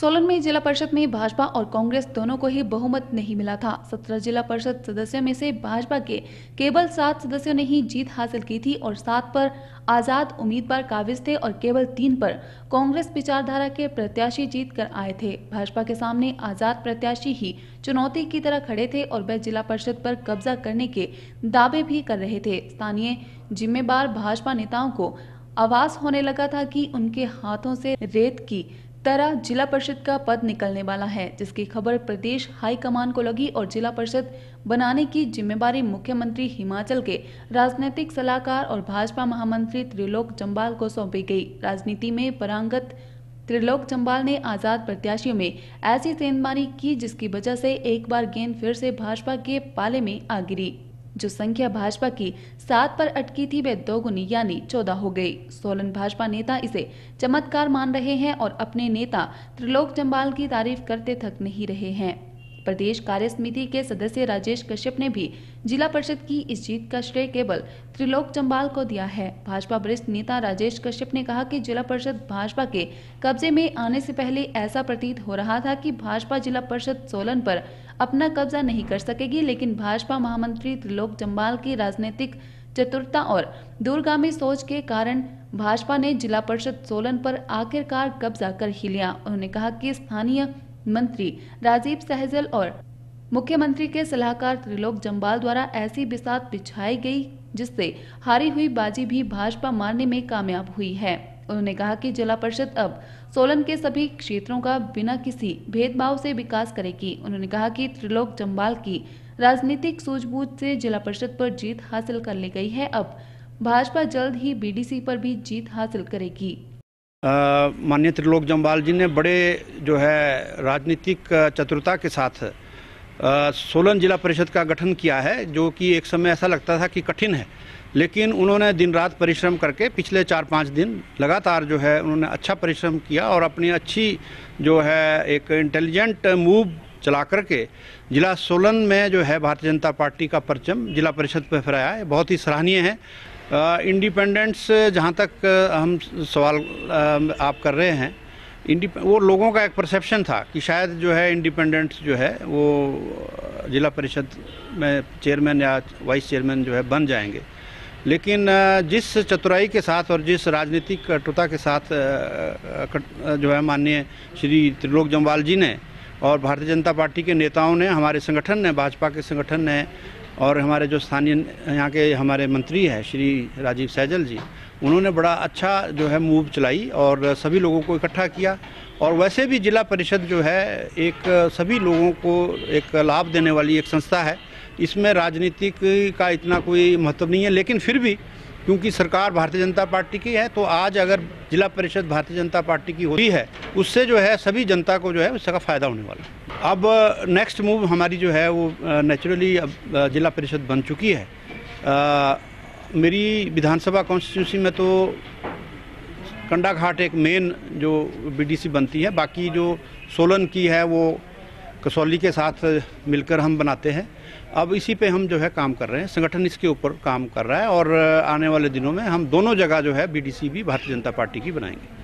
सोलन में जिला परिषद में भाजपा और कांग्रेस दोनों को ही बहुमत नहीं मिला था सत्रह जिला परिषद सदस्यों में से भाजपा के केवल सात सदस्यों ने ही जीत हासिल की थी और सात पर आजाद उम्मीदवार काबिज थे और केवल तीन पर कांग्रेस विचारधारा के प्रत्याशी जीत कर आए थे भाजपा के सामने आजाद प्रत्याशी ही चुनौती की तरह खड़े थे और वह जिला परिषद पर कब्जा करने के दावे भी कर रहे थे स्थानीय जिम्मेदार भाजपा नेताओं को आवास होने लगा था कि उनके हाथों से रेत की तरह जिला परिषद का पद निकलने वाला है जिसकी खबर प्रदेश हाईकमान को लगी और जिला परिषद बनाने की जिम्मेवारी मुख्यमंत्री हिमाचल के राजनीतिक सलाहकार और भाजपा महामंत्री त्रिलोक जम्बाल को सौंपी गई राजनीति में परांगत त्रिलोक जम्बाल ने आजाद प्रत्याशियों में ऐसी सेंधमारी की जिसकी वजह से एक बार गेंद फिर से भाजपा के पाले में आ गिरी जो संख्या भाजपा की सात पर अटकी थी वे दोगुनी यानी चौदह हो गई सोलन भाजपा नेता इसे चमत्कार मान रहे हैं और अपने नेता त्रिलोक जम्बाल की तारीफ करते थक नहीं रहे हैं प्रदेश कार्य समिति के सदस्य राजेश कश्यप ने भी जिला परिषद की इस जीत का श्रेय केवल त्रिलोक चंबाल को दिया है भाजपा वरिष्ठ नेता राजेश कश्यप ने कहा कि जिला परिषद भाजपा के कब्जे में आने से पहले ऐसा प्रतीत हो रहा था कि भाजपा जिला परिषद सोलन पर अपना कब्जा नहीं कर सकेगी लेकिन भाजपा महामंत्री त्रिलोक चंबाल की राजनीतिक चतुरता और दूरगामी सोच के कारण भाजपा ने जिला परिषद सोलन पर आखिरकार कब्जा कर ही लिया उन्होंने कहा कि स्थानीय मंत्री राजीव सहजल और मुख्यमंत्री के सलाहकार त्रिलोक जम्बाल द्वारा ऐसी बिसात बिछाई गई जिससे हारी हुई बाजी भी भाजपा मारने में कामयाब हुई है उन्होंने कहा कि जिला परिषद अब सोलन के सभी क्षेत्रों का बिना किसी भेदभाव से विकास करेगी उन्होंने कहा कि त्रिलोक जम्बाल की राजनीतिक सूझबूझ से जिला परिषद पर जीत हासिल कर ली गई है अब भाजपा जल्द ही बीडीसी पर भी जीत हासिल करेगी माननीय त्रिलोक जम्वाल जी ने बड़े जो है राजनीतिक चतुरता के साथ सोलन जिला परिषद का गठन किया है जो कि एक समय ऐसा लगता था कि कठिन है लेकिन उन्होंने दिन रात परिश्रम करके पिछले चार पाँच दिन लगातार जो है उन्होंने अच्छा परिश्रम किया और अपनी अच्छी जो है एक इंटेलिजेंट मूव चला करके जिला सोलन में जो है भारतीय जनता पार्टी का परचम जिला परिषद पर फहराया है बहुत ही सराहनीय है इंडिपेंडेंस जहाँ तक हम सवाल आप कर रहे हैं वो लोगों का एक परसेप्शन था कि शायद जो है इंडिपेंडेंट जो है वो जिला परिषद में चेयरमैन या वाइस चेयरमैन जो है बन जाएंगे लेकिन जिस चतुराई के साथ और जिस राजनीतिक कटुता के साथ जो है माननीय श्री त्रिलोक जम्वाल जी ने और भारतीय जनता पार्टी के नेताओं ने हमारे संगठन ने भाजपा के संगठन ने और हमारे जो स्थानीय यहाँ के हमारे मंत्री हैं श्री राजीव सैजल जी उन्होंने बड़ा अच्छा जो है मूव चलाई और सभी लोगों को इकट्ठा किया और वैसे भी जिला परिषद जो है एक सभी लोगों को एक लाभ देने वाली एक संस्था है इसमें राजनीतिक का इतना कोई महत्व नहीं है लेकिन फिर भी क्योंकि सरकार भारतीय जनता पार्टी की है तो आज अगर जिला परिषद भारतीय जनता पार्टी की होती है उससे जो है सभी जनता को जो है उसका फ़ायदा होने वाला है अब नेक्स्ट मूव हमारी जो है वो नेचुरली अब जिला परिषद बन चुकी है आ, मेरी विधानसभा कॉन्स्टिट्यूंसी में तो कंडा घाट एक मेन जो बीडीसी बनती है बाकी जो सोलन की है वो कसौली के साथ मिलकर हम बनाते हैं अब इसी पे हम जो है काम कर रहे हैं संगठन इसके ऊपर काम कर रहा है और आने वाले दिनों में हम दोनों जगह जो है बीडीसी भी भारतीय जनता पार्टी की बनाएंगे